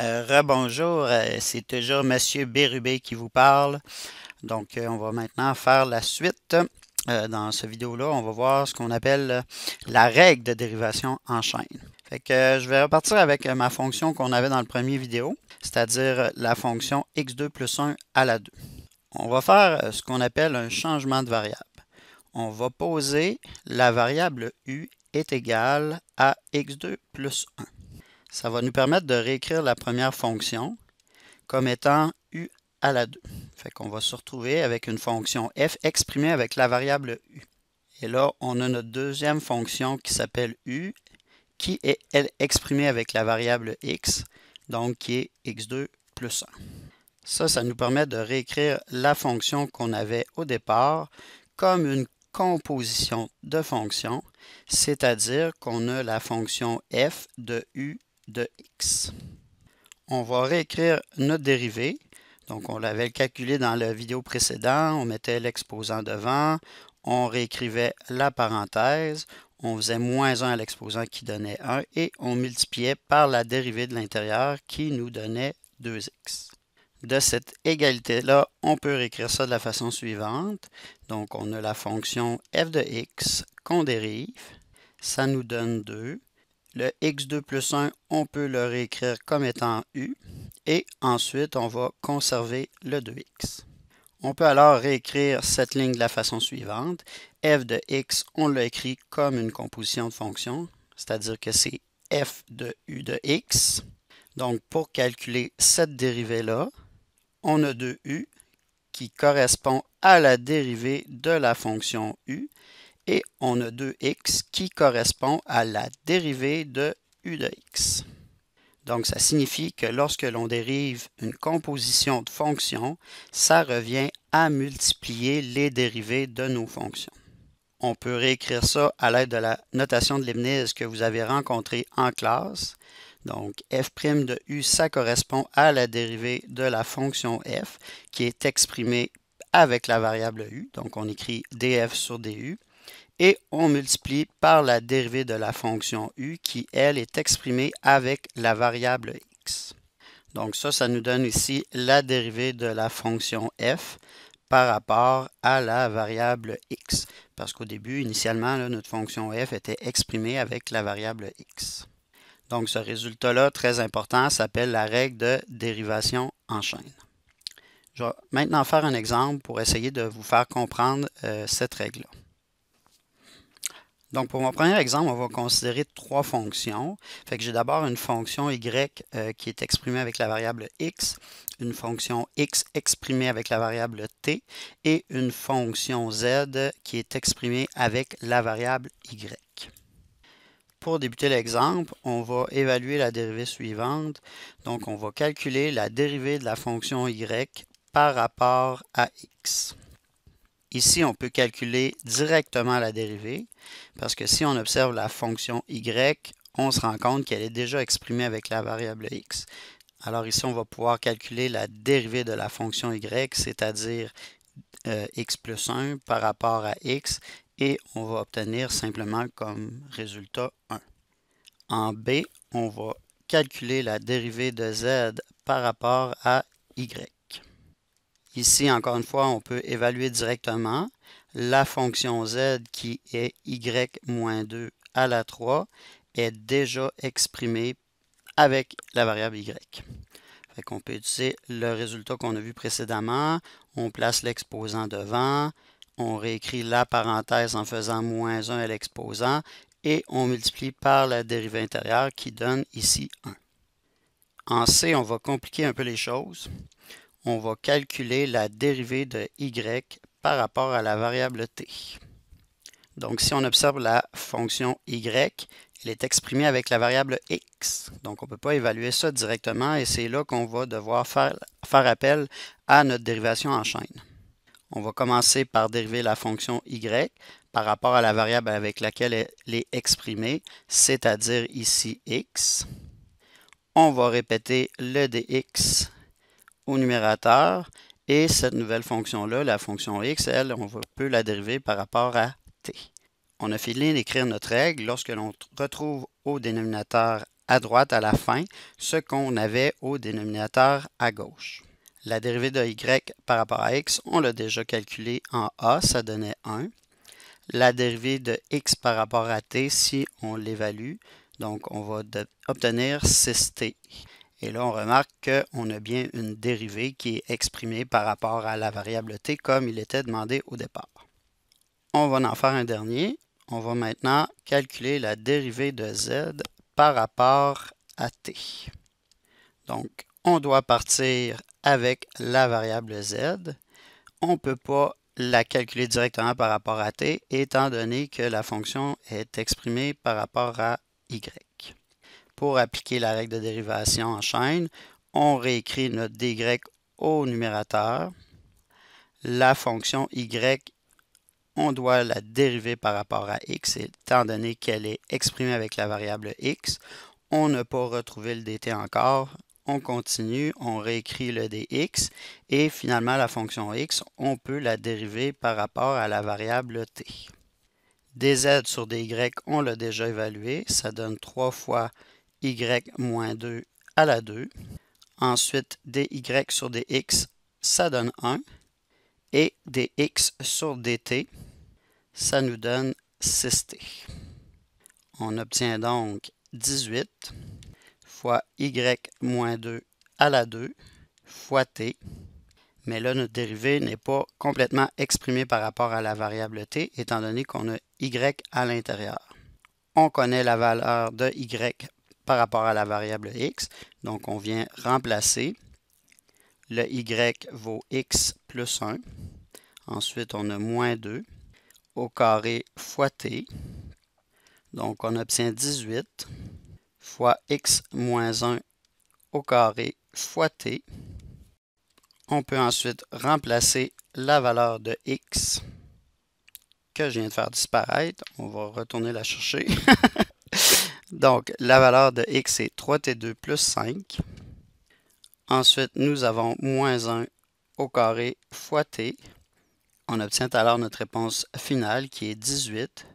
Euh, rebonjour, euh, c'est toujours Monsieur Bérubé qui vous parle. Donc, euh, on va maintenant faire la suite. dans ce vidéo-là, on va voir ce qu'on appelle la règle de dérivation en chaîne. que je vais repartir avec ma fonction qu'on avait dans le premier vidéo, c'est-à-dire la fonction x2 plus 1 à la 2. On va faire ce qu'on appelle un changement de variable. On va poser la variable u est égale à x2 plus 1. Ça va nous permettre de réécrire la première fonction comme étant u à la 2. Fait qu'on va se retrouver avec une fonction f exprimée avec la variable u. Et là, on a notre deuxième fonction qui s'appelle u, qui est elle, exprimée avec la variable x, donc qui est x2 plus 1. Ça, ça nous permet de réécrire la fonction qu'on avait au départ comme une composition de fonctions, c'est-à-dire qu'on a la fonction f de u de x. On va réécrire notre dérivée. Donc, on l'avait calculé dans la vidéo précédente. On mettait l'exposant devant. On réécrivait la parenthèse. On faisait moins 1 à l'exposant qui donnait 1. Et on multipliait par la dérivée de l'intérieur qui nous donnait 2x. De cette égalité-là, on peut réécrire ça de la façon suivante. Donc, on a la fonction f de x qu'on dérive. Ça nous donne 2 le x2 plus 1, on peut le réécrire comme étant u. Et ensuite, on va conserver le 2x. On peut alors réécrire cette ligne de la façon suivante. f de x, on l'a écrit comme une composition de fonctions, c'est-à-dire que c'est f de u de x. Donc, pour calculer cette dérivée-là, on a 2u qui correspond à la dérivée de la fonction u. Et on a 2x qui correspond à la dérivée de u de x. Donc, ça signifie que lorsque l'on dérive une composition de fonctions, ça revient à multiplier les dérivées de nos fonctions. On peut réécrire ça à l'aide de la notation de Leibniz que vous avez rencontrée en classe. Donc, f' de u, ça correspond à la dérivée de la fonction f qui est exprimée avec la variable u. Donc, on écrit df sur du et on multiplie par la dérivée de la fonction u qui, elle, est exprimée avec la variable x. Donc ça, ça nous donne ici la dérivée de la fonction f par rapport à la variable x. Parce qu'au début, initialement, notre fonction f était exprimée avec la variable x. Donc ce résultat-là, très important, s'appelle la règle de dérivation en chaîne. Je vais maintenant faire un exemple pour essayer de vous faire comprendre euh, cette règle-là. Donc, pour mon premier exemple, on va considérer trois fonctions. Fait que j'ai d'abord une fonction y euh, qui est exprimée avec la variable x, une fonction x exprimée avec la variable t et une fonction z qui est exprimée avec la variable y. Pour débuter l'exemple, on va évaluer la dérivée suivante. Donc, on va calculer la dérivée de la fonction y par rapport à x. Ici, on peut calculer directement la dérivée, parce que si on observe la fonction y, on se rend compte qu'elle est déjà exprimée avec la variable x. Alors ici, on va pouvoir calculer la dérivée de la fonction y, c'est-à-dire euh, x plus 1 par rapport à x, et on va obtenir simplement comme résultat 1. En B, on va calculer la dérivée de z par rapport à y. Ici, encore une fois, on peut évaluer directement la fonction z qui est y-2 moins à la 3 est déjà exprimée avec la variable y. on peut utiliser le résultat qu'on a vu précédemment, on place l'exposant devant, on réécrit la parenthèse en faisant moins 1 à l'exposant et on multiplie par la dérivée intérieure qui donne ici 1. En C, on va compliquer un peu les choses on va calculer la dérivée de y par rapport à la variable t. Donc si on observe la fonction y, elle est exprimée avec la variable x. Donc on ne peut pas évaluer ça directement et c'est là qu'on va devoir faire, appel à notre dérivation en chaîne. On va commencer par dériver la fonction y par rapport à la variable avec laquelle elle est exprimée, c'est-à-dire ici x. On va répéter le dx au numérateur. Et cette nouvelle fonction-là, la fonction x, elle, on peut la dériver par rapport à t. On a fini d'écrire notre règle. Lorsque l'on retrouve au dénominateur à droite à la fin ce qu'on avait au dénominateur à gauche. La dérivée de y par rapport à x, on l'a déjà calculée en a, ça donnait 1. La dérivée de x par rapport à t, si on l'évalue, donc on va obtenir 6t. Et là, on remarque qu'on a bien une dérivée qui est exprimée par rapport à la variable t comme il était demandé au départ. On va en faire un dernier. On va maintenant calculer la dérivée de z par rapport à t. Donc, on doit partir avec la variable z. On ne peut pas la calculer directement par rapport à t, étant donné que la fonction est exprimée par rapport à y pour appliquer la règle de dérivation en chaîne, on réécrit notre dy au numérateur. La fonction y, on doit la dériver par rapport à x, étant donné qu'elle est exprimée avec la variable x. On n'a pas retrouvé le dt encore. On continue, on réécrit le dx, et finalement la fonction x, on peut la dériver par rapport à la variable t. dz sur dy, on l'a déjà évalué, ça donne 3 fois y-2 à la 2. Ensuite, dy sur dx, ça donne 1. Et dx sur dt, ça nous donne 6t. On obtient donc 18 fois y-2 à la 2 fois t. Mais là, notre dérivée n'est pas complètement exprimée par rapport à la variable t, étant donné qu'on a y à l'intérieur. On connaît la valeur de y par rapport à la variable x. Donc, on vient remplacer. Le y vaut x plus 1. Ensuite, on a moins 2 au carré fois t. Donc, on obtient 18 fois x moins 1 au carré fois t. On peut ensuite remplacer la valeur de x que je viens de faire disparaître. On va retourner la chercher. Donc, la valeur de x est 3t2 plus 5. Ensuite, nous avons moins 1 au carré fois t. On obtient alors notre réponse finale qui est 18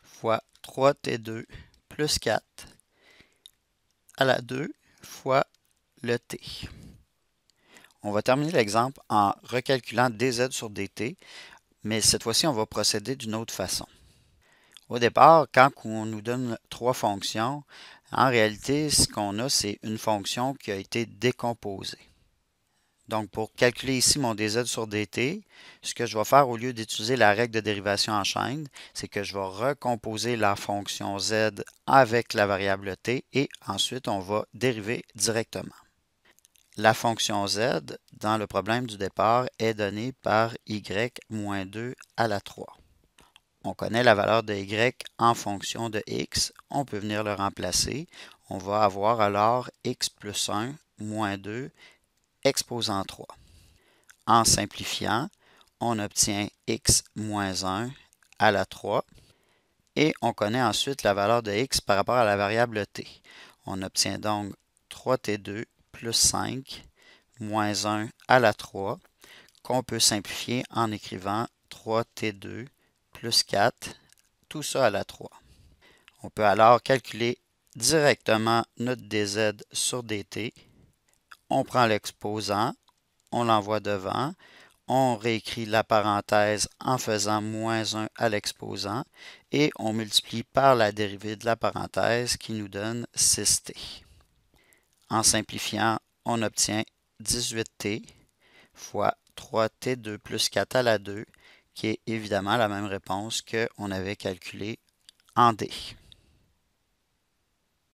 fois 3t2 plus 4 à la 2 fois le t. On va terminer l'exemple en recalculant dz sur dt, mais cette fois-ci, on va procéder d'une autre façon. Au départ, quand on nous donne trois fonctions, en réalité, ce qu'on a, c'est une fonction qui a été décomposée. Donc, pour calculer ici mon dz sur dt, ce que je vais faire au lieu d'utiliser la règle de dérivation en chaîne, c'est que je vais recomposer la fonction z avec la variable t et ensuite on va dériver directement. La fonction z, dans le problème du départ, est donnée par y moins 2 à la 3. On connaît la valeur de y en fonction de x. On peut venir le remplacer. On va avoir alors x plus 1 moins 2 exposant 3. En simplifiant, on obtient x moins 1 à la 3. Et on connaît ensuite la valeur de x par rapport à la variable t. On obtient donc 3t2 plus 5 moins 1 à la 3 qu'on peut simplifier en écrivant 3t2 plus 4, tout ça à la 3. On peut alors calculer directement notre dz sur dt. On prend l'exposant, on l'envoie devant, on réécrit la parenthèse en faisant moins 1 à l'exposant et on multiplie par la dérivée de la parenthèse qui nous donne 6t. En simplifiant, on obtient 18t fois 3t2 plus 4 à la 2 qui est évidemment la même réponse qu'on avait calculée en D.